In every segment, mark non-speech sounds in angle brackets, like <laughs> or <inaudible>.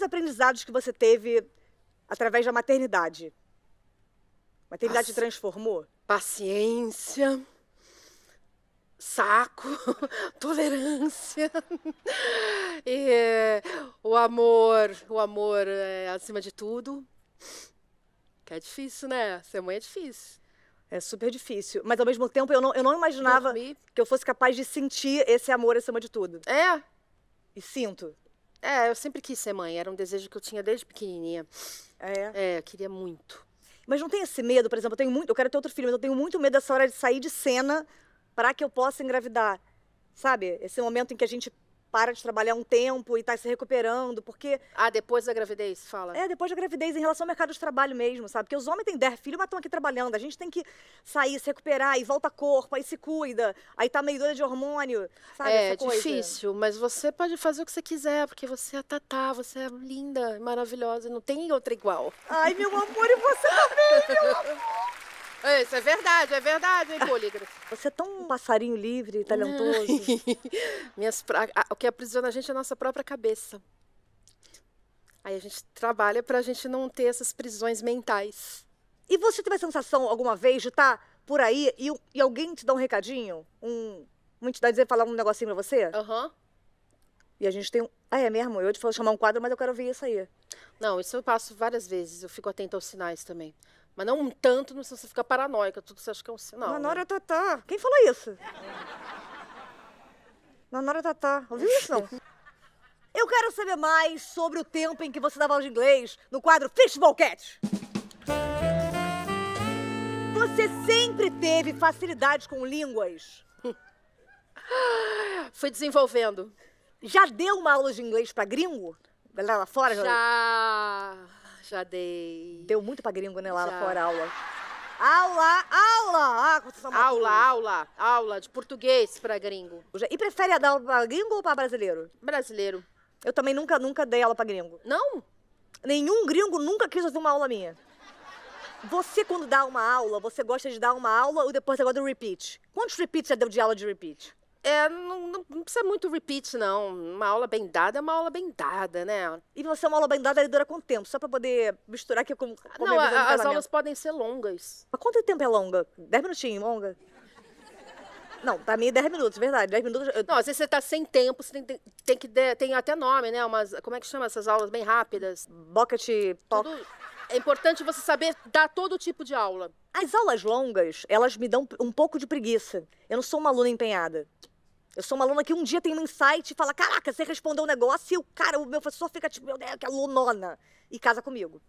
maiores aprendizados que você teve através da maternidade? Maternidade Paci... transformou? Paciência, saco, <laughs> tolerância, <laughs> e, o amor, o amor é, acima de tudo. Que é difícil, né? Ser mãe é difícil. É super difícil. Mas ao mesmo tempo eu não, eu não imaginava Dormir. que eu fosse capaz de sentir esse amor acima de tudo. É. E sinto. É, eu sempre quis ser mãe, era um desejo que eu tinha desde pequenininha. É? É, eu queria muito. Mas não tem esse medo, por exemplo, eu tenho muito, eu quero ter outro filho, mas eu tenho muito medo dessa hora de sair de cena para que eu possa engravidar. Sabe? Esse momento em que a gente para de trabalhar um tempo e tá se recuperando, porque... Ah, depois da gravidez, fala. É, depois da gravidez, em relação ao mercado de trabalho mesmo, sabe? Porque os homens têm 10 filhos, mas estão aqui trabalhando. A gente tem que sair, se recuperar, e volta corpo, aí se cuida, aí tá meio doida de hormônio, sabe? É, difícil, mas você pode fazer o que você quiser, porque você é tatá, você é linda, maravilhosa, não tem outra igual. Ai, meu amor, e você também! <laughs> É, isso é verdade, é verdade, hein, Polígrafo? Você é tão um passarinho livre, talentoso. <laughs> Minhas pra... O que aprisiona a gente é a nossa própria cabeça. Aí a gente trabalha para a gente não ter essas prisões mentais. E você teve a sensação alguma vez de estar tá por aí e, e alguém te dá um recadinho? Um, uma entidade dizer, falar um negocinho pra você? Aham. Uhum. E a gente tem um. Ah, é mesmo? Eu te falo chamar um quadro, mas eu quero ver isso aí. Não, isso eu passo várias vezes. Eu fico atenta aos sinais também. Mas não um tanto, não sei se você fica paranoica, tudo você acha que é um sinal. Né? Nanora né? Tatá. Quem falou isso? Nanora Tatá. Ouviu isso não? Eu quero saber mais sobre o tempo em que você dava aula de inglês no quadro Festival Cat. Você sempre teve facilidade com línguas? <laughs> Fui desenvolvendo. Já deu uma aula de inglês para gringo? Galera lá fora? Já. já... Já dei. Deu muito pra gringo, né, lá Já. fora aula. Aula, aula! Ah, aula, tá aula, aula, aula de português pra gringo. E prefere dar aula pra gringo ou pra brasileiro? Brasileiro. Eu também nunca, nunca dei aula pra gringo. Não? Nenhum gringo nunca quis ouvir uma aula minha. Você, quando dá uma aula, você gosta de dar uma aula ou depois você gosta do repeat? Quantos repeats já deu de aula de repeat? É, não, não, não, precisa muito repeat, não. Uma aula bem dada é uma aula bem dada, né? E você, é uma aula bem dada, dura quanto tempo? Só para poder misturar aqui com, com ah, Não, a, as aulas podem ser longas. Mas quanto tempo é longa? Dez minutinhos, longa? Não, pra mim é 10 minutos, verdade. 10 minutos. Eu... Não, às vezes você tá sem tempo, você tem, tem, tem que. De, tem até nome, né? Umas, como é que chama essas aulas bem rápidas? Bucket talk. Tudo, é importante você saber dar todo tipo de aula. As aulas longas, elas me dão um pouco de preguiça. Eu não sou uma aluna empenhada. Eu sou uma aluna que um dia tem um insight e fala: caraca, você respondeu um negócio e o cara, o meu professor fica tipo, meu Deus, que alunona, e casa comigo.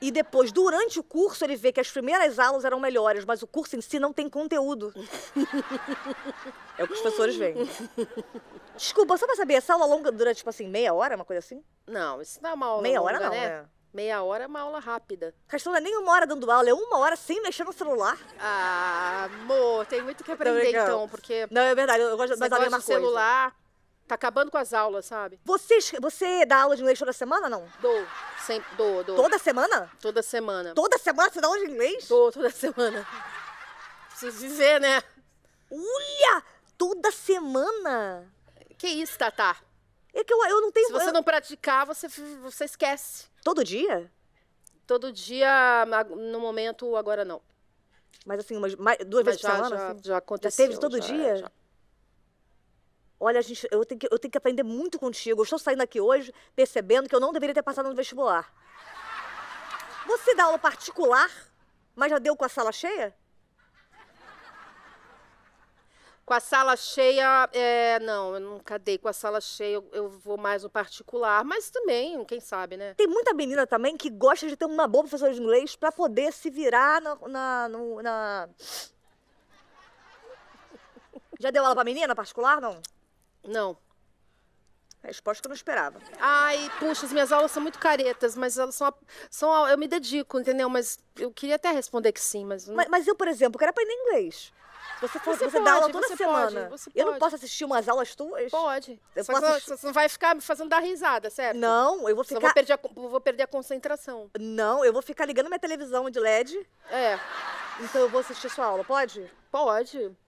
E depois, durante o curso, ele vê que as primeiras aulas eram melhores, mas o curso em si não tem conteúdo. é o que os professores veem. Desculpa, só pra saber, essa aula longa dura, tipo assim, meia hora, uma coisa assim? Não, isso não é uma aula Meia longa, hora não, né? né? Meia hora é uma aula rápida. A questão não é nem uma hora dando aula, é uma hora sem mexer no celular. Ah tem muito que aprender, então, então porque. Não, é verdade, eu gosto mais da mesma coisa. celular. Tá acabando com as aulas, sabe? Você, você dá aula de inglês toda semana não? Dou. Sempre, dou, dou. Toda semana? Toda semana. Toda semana você dá aula de inglês? Dou, toda semana. Preciso dizer, né? Olha! Toda semana? Que isso, Tatá? É que eu, eu não tenho... Se você eu... não praticar, você, você esquece. Todo dia? Todo dia, no momento, agora não. Mas assim, umas, mais, duas Mas vezes já, por semana? Já, assim? já aconteceu. Já teve todo já, é, dia? Já. Olha, gente, eu tenho, que, eu tenho que aprender muito contigo. Eu estou saindo aqui hoje percebendo que eu não deveria ter passado no vestibular. Você dá aula particular, mas já deu com a sala cheia? Com a sala cheia, é, não, eu nunca dei com a sala cheia, eu, eu, vou mais no particular, mas também, quem sabe, né? Tem muita menina também que gosta de ter uma boa professora de inglês para poder se virar na, na, no, na... <laughs> Já deu aula pra menina particular, não? Não. resposta é, que eu não esperava. Ai, puxa, as minhas aulas são muito caretas, mas elas são, são. Eu me dedico, entendeu? Mas eu queria até responder que sim, mas. Mas, mas eu, por exemplo, quero aprender inglês. Você, você, você pode, dá aula toda semana. Pode, você pode. Eu não posso assistir umas aulas tuas? Pode. Eu Só posso... você não vai ficar me fazendo dar risada, certo? Não, eu vou ficar... Só vou perder, a, vou perder a concentração. Não, eu vou ficar ligando minha televisão de LED. É. Então eu vou assistir sua aula, pode? Pode.